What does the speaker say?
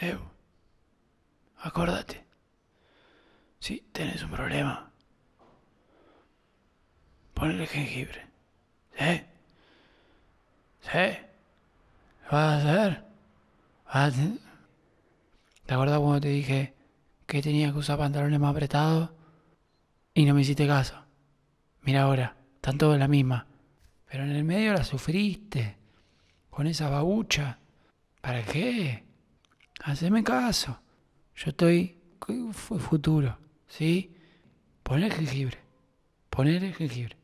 Evo, acuérdate. Si tienes un problema, ponle jengibre. ¿Sí? ¿Sí? ¿Lo vas a hacer? ¿Te acuerdas cuando te dije que tenía que usar pantalones más apretados? Y no me hiciste caso. Mira ahora, están todos en la misma. Pero en el medio la sufriste. Con esa babucha. ¿Para qué? haceme caso. Yo estoy futuro, ¿sí? Poner jengibre, poner el jengibre.